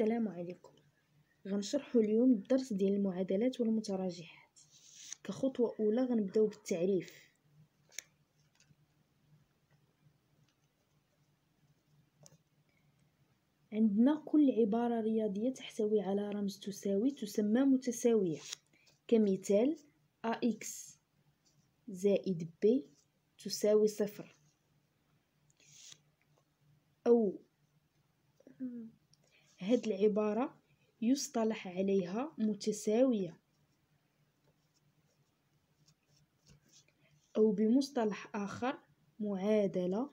السلام عليكم غنشرح اليوم الدرس ديال المعادلات والمتراجحات كخطوه اولى غنبداو بالتعريف عندنا كل عباره رياضيه تحتوي على رمز تساوي تسمى متساويه كمثال ax زائد b تساوي صفر أو هاد العبارة يصطلح عليها متساوية أو بمصطلح آخر معادلة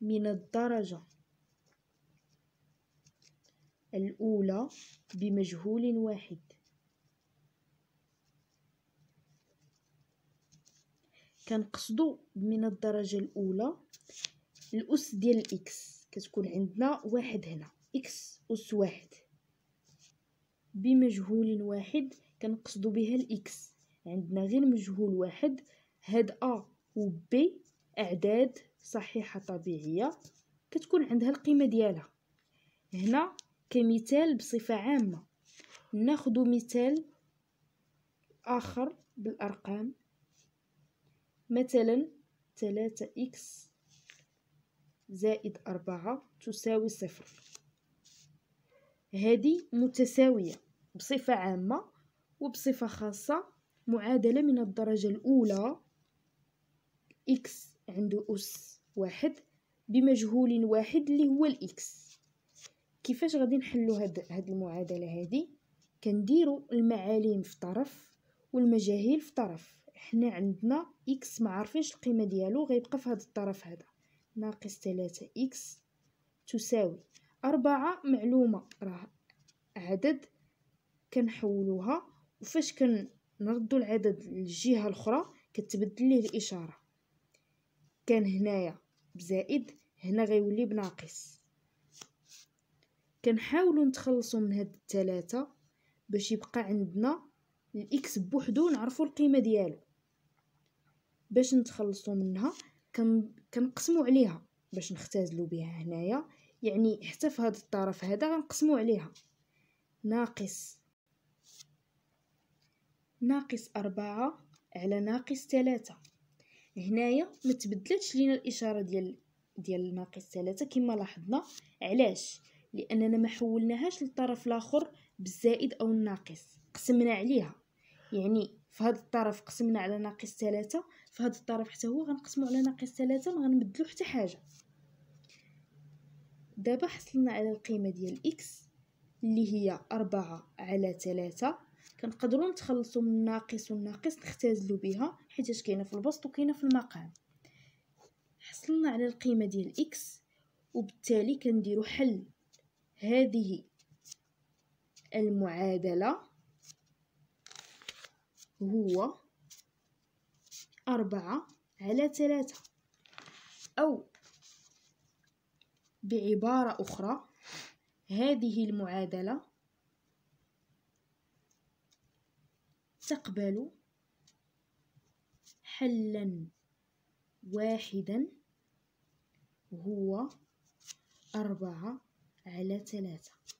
من الدرجة الأولى بمجهول واحد كنقصدو من الدرجة الأولى الأس ديال الإكس كتكون عندنا واحد هنا إكس أس واحد بمجهول واحد كنقصد بها الإكس عندنا غير مجهول واحد هاد أ و بي أعداد صحيحة طبيعية كتكون عندها القيمة ديالها هنا كمثال بصفة عامة ناخذ مثال آخر بالأرقام مثلا 3 إكس زائد أربعة تساوي صفر هذه متساوية بصفة عامة وبصفة خاصة معادلة من الدرجة الأولى x عنده أس واحد بمجهول واحد اللي هو الإكس كيفاش غادي نحلو هاد هاد المعادلة هادي كنديرو المعاليم في طرف والمجاهيل في طرف حنا عندنا إكس ما عارفينش القيمة ديالو غيبقى في هاد الطرف هذا ناقص ثلاثة إكس تساوي أربعة معلومة راه عدد كنحولوها وفاش كنردو العدد للجهة الأخرى كتبدل ليه الإشارة كان هنايا بزائد هنا غيولي بناقص كنحاولو نتخلصو من هاد التلاتة باش يبقى عندنا الإكس بوحدو نعرفو القيمة ديالو باش نتخلصو منها كنقسمو عليها باش نختازلوا بها هنايا يعني حتى في هذا الطرف هذا غنقسمو عليها ناقص ناقص أربعة على ناقص ثلاثة هنايا ما تبدلتش لينا الإشارة ديال ديال ناقص ثلاثة كما لاحظنا علاش لأننا ما حولناهاش للطرف الآخر بالزائد أو الناقص قسمنا عليها يعني فهاد الطرف قسمنا على ناقص ثلاثة فهاد الطرف حتى هو غنقسمو على ناقص ثلاثة ما غنبدلو حتى حاجة دابا حصلنا على القيمة ديال إكس اللي هي أربعة على ثلاثة كنقدرو نتخلصو من الناقص والناقص نختازلو بها حيتاش كاينه في البسط وكاينه في المقام حصلنا على القيمه ديال اكس وبالتالي كنديرو حل هذه المعادله هو أربعة على ثلاثة أو بعبارة أخرى هذه المعادلة تقبل حلا واحدا هو أربعة على ثلاثة